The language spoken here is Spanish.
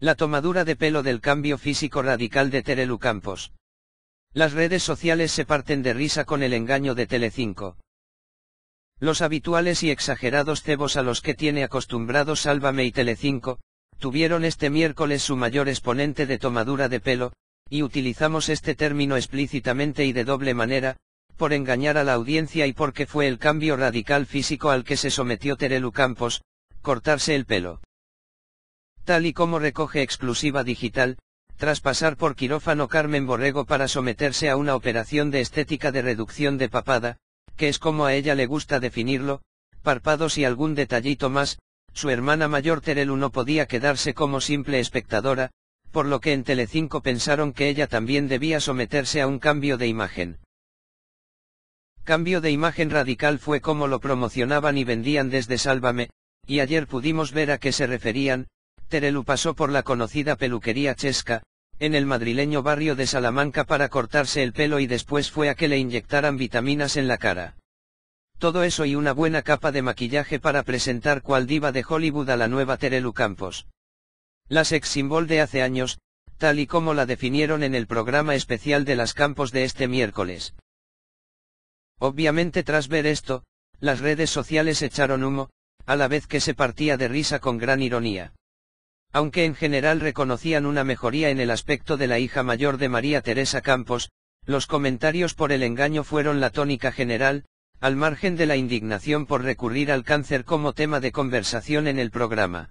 La tomadura de pelo del cambio físico radical de Terelu Campos. Las redes sociales se parten de risa con el engaño de Telecinco. Los habituales y exagerados cebos a los que tiene acostumbrados Sálvame y Telecinco, tuvieron este miércoles su mayor exponente de tomadura de pelo, y utilizamos este término explícitamente y de doble manera, por engañar a la audiencia y porque fue el cambio radical físico al que se sometió Terelu Campos, cortarse el pelo tal y como recoge Exclusiva Digital, tras pasar por quirófano Carmen Borrego para someterse a una operación de estética de reducción de papada, que es como a ella le gusta definirlo, párpados y algún detallito más, su hermana mayor Terelu no podía quedarse como simple espectadora, por lo que en Telecinco pensaron que ella también debía someterse a un cambio de imagen. Cambio de imagen radical fue como lo promocionaban y vendían desde Sálvame, y ayer pudimos ver a qué se referían, Terelu pasó por la conocida peluquería Chesca, en el madrileño barrio de Salamanca para cortarse el pelo y después fue a que le inyectaran vitaminas en la cara. Todo eso y una buena capa de maquillaje para presentar cual diva de Hollywood a la nueva Terelu Campos. La sex symbol de hace años, tal y como la definieron en el programa especial de las Campos de este miércoles. Obviamente tras ver esto, las redes sociales echaron humo, a la vez que se partía de risa con gran ironía. Aunque en general reconocían una mejoría en el aspecto de la hija mayor de María Teresa Campos, los comentarios por el engaño fueron la tónica general, al margen de la indignación por recurrir al cáncer como tema de conversación en el programa.